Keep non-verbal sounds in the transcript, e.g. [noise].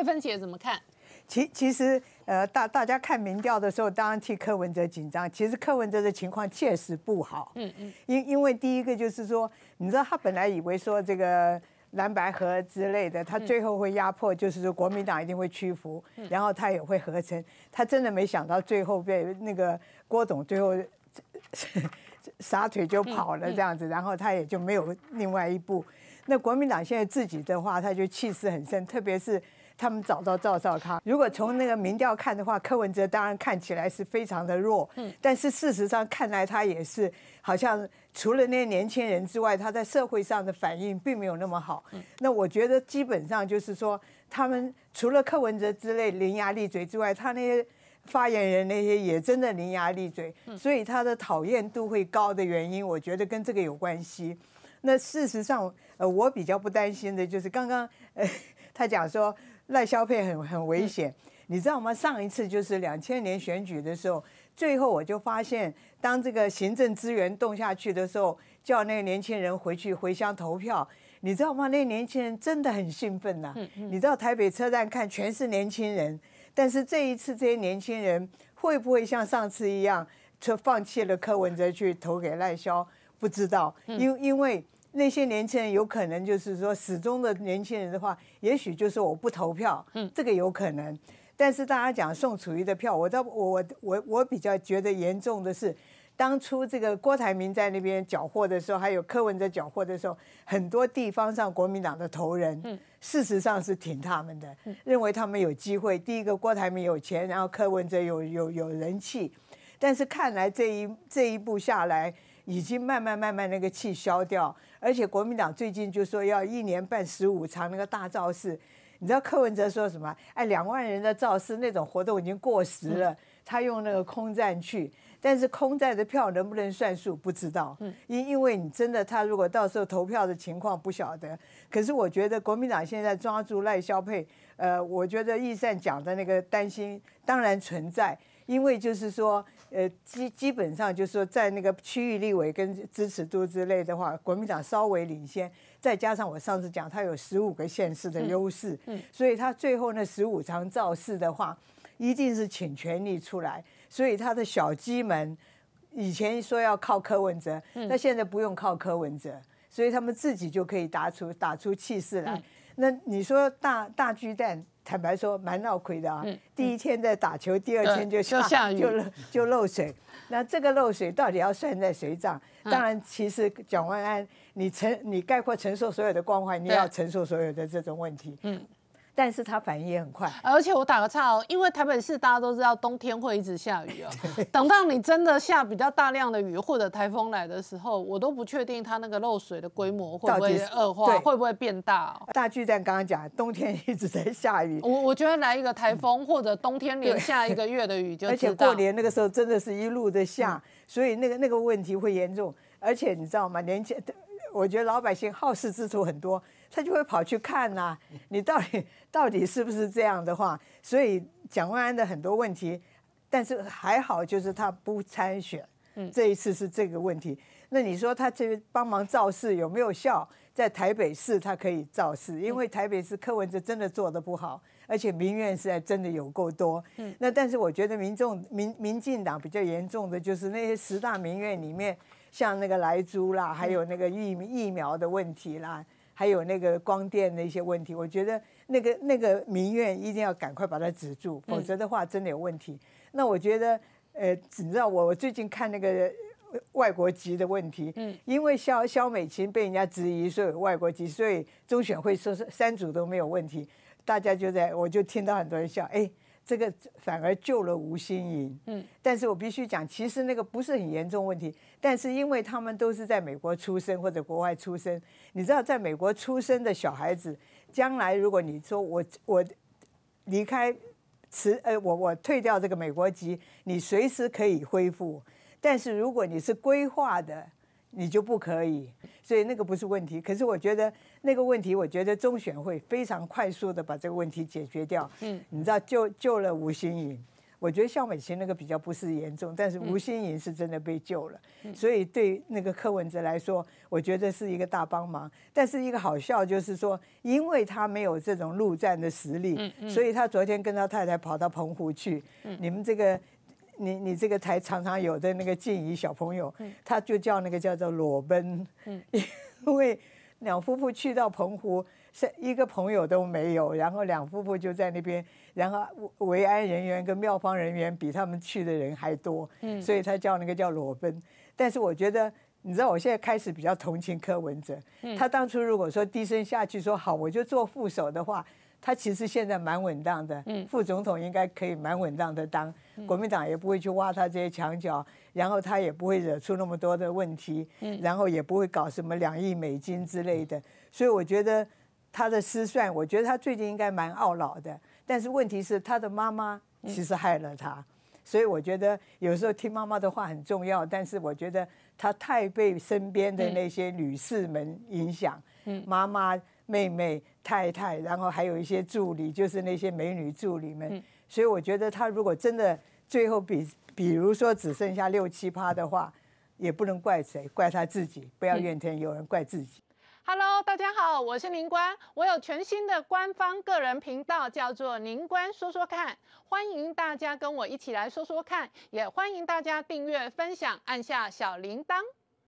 蔡分姐怎么看？其其实，呃，大大家看民调的时候，当然替柯文哲紧张。其实柯文哲的情况确实不好，嗯嗯。因因为第一个就是说，你知道他本来以为说这个蓝白合之类的，他最后会压迫，就是说国民党一定会屈服，然后他也会合成。他真的没想到最后被那个郭总最后撒腿就跑了这样子，然后他也就没有另外一步。那国民党现在自己的话，他就气势很深，特别是。他们找到赵少康。如果从那个民调看的话，柯文哲当然看起来是非常的弱，嗯，但是事实上看来他也是好像除了那些年轻人之外，他在社会上的反应并没有那么好。嗯，那我觉得基本上就是说，他们除了柯文哲之类伶牙俐嘴之外，他那些发言人那些也真的伶牙俐嘴，所以他的讨厌度会高的原因，我觉得跟这个有关系。那事实上，呃，我比较不担心的就是刚刚呃，[laughs] 他讲说。赖萧配很很危险，你知道吗？上一次就是两千年选举的时候，最后我就发现，当这个行政资源动下去的时候，叫那个年轻人回去回乡投票，你知道吗？那年轻人真的很兴奋呐。你知道台北车站看全是年轻人，但是这一次这些年轻人会不会像上次一样，就放弃了柯文哲去投给赖萧，不知道，因因为。那些年轻人有可能就是说，始终的年轻人的话，也许就是我不投票，嗯，这个有可能。但是大家讲宋楚瑜的票，我我我我比较觉得严重的是，当初这个郭台铭在那边缴获的时候，还有柯文哲缴获的时候，很多地方上国民党的头人，嗯，事实上是挺他们的，认为他们有机会。第一个郭台铭有钱，然后柯文哲有有有人气，但是看来这一这一步下来。已经慢慢慢慢那个气消掉，而且国民党最近就说要一年办十五场那个大造势，你知道柯文哲说什么？哎，两万人的造势那种活动已经过时了，他用那个空战去，但是空战的票能不能算数不知道，因因为你真的他如果到时候投票的情况不晓得，可是我觉得国民党现在抓住赖萧配，呃，我觉得易善讲的那个担心当然存在，因为就是说。呃，基基本上就是说，在那个区域立委跟支持度之类的话，国民党稍微领先，再加上我上次讲，他有十五个县市的优势，嗯，所以他最后那十五场造势的话，一定是请权力出来，所以他的小基们以前说要靠柯文哲，那现在不用靠柯文哲，所以他们自己就可以打出打出气势来。那你说大大巨蛋？坦白说蛮闹亏的啊！第一天在打球，第二天就就就漏水。那这个漏水到底要算在谁账？当然，其实蒋万安，你承你概括承受所有的关怀，你要承受所有的这种问题。嗯。但是它反应也很快，而且我打个岔哦，因为台北市大家都知道冬天会一直下雨哦，[laughs] 等到你真的下比较大量的雨或者台风来的时候，我都不确定它那个漏水的规模会不会恶化，会不会变大。大巨蛋刚刚讲冬天一直在下雨，我 [laughs] 我觉得来一个台风或者冬天连下一个月的雨，[laughs] 而且过年那个时候真的是一路的下，所以那个那个问题会严重，而且你知道吗，年前。我觉得老百姓好事之处很多，他就会跑去看呐，[laughs] 你到底到底是不是这样的话？所以蒋万安的很多问题，但是还好，就是他不参选。这一次是这个问题，那你说他这帮忙造势有没有效？在台北市，他可以造势，因为台北市柯文哲真的做的不好，而且民怨实在真的有够多。嗯，那但是我觉得民众民民进党比较严重的就是那些十大民怨里面，像那个莱猪啦，还有那个疫疫苗的问题啦，还有那个光电的一些问题，我觉得那个那个民怨一定要赶快把它止住，否则的话真的有问题。那我觉得。呃，你知道我最近看那个外国籍的问题，嗯，因为肖肖美琴被人家质疑说有外国籍，所以中选会说是三组都没有问题，大家就在我就听到很多人笑，哎，这个反而救了吴欣盈，嗯，但是我必须讲，其实那个不是很严重问题，但是因为他们都是在美国出生或者国外出生，你知道在美国出生的小孩子，将来如果你说我我离开。辞呃，我我退掉这个美国籍，你随时可以恢复。但是如果你是规划的，你就不可以。所以那个不是问题。可是我觉得那个问题，我觉得中选会非常快速的把这个问题解决掉。嗯，你知道救救了吴新颖。我觉得肖美琪那个比较不是严重，但是吴欣盈是真的被救了，所以对那个柯文哲来说，我觉得是一个大帮忙。但是一个好笑就是说，因为他没有这种陆战的实力，所以他昨天跟他太太跑到澎湖去。你们这个，你你这个台常常有的那个静怡小朋友，他就叫那个叫做裸奔，[laughs] 因为。两夫妇去到澎湖，是一个朋友都没有，然后两夫妇就在那边，然后维安人员跟庙方人员比他们去的人还多，嗯，所以他叫那个叫裸奔。但是我觉得，你知道，我现在开始比较同情柯文哲，他当初如果说低声下去说好，我就做副手的话。他其实现在蛮稳当的，副总统应该可以蛮稳当的当，国民党也不会去挖他这些墙角，然后他也不会惹出那么多的问题，然后也不会搞什么两亿美金之类的，所以我觉得他的失算，我觉得他最近应该蛮懊恼的。但是问题是他的妈妈其实害了他，所以我觉得有时候听妈妈的话很重要，但是我觉得他太被身边的那些女士们影响，妈妈。妹妹、太太，然后还有一些助理，就是那些美女助理们。所以我觉得，他如果真的最后比，比如说只剩下六七趴的话，也不能怪谁，怪他自己，不要怨天尤人，怪自己。Hello，大家好，我是宁官，我有全新的官方个人频道，叫做“宁官说说看”，欢迎大家跟我一起来说说看，也欢迎大家订阅、分享，按下小铃铛。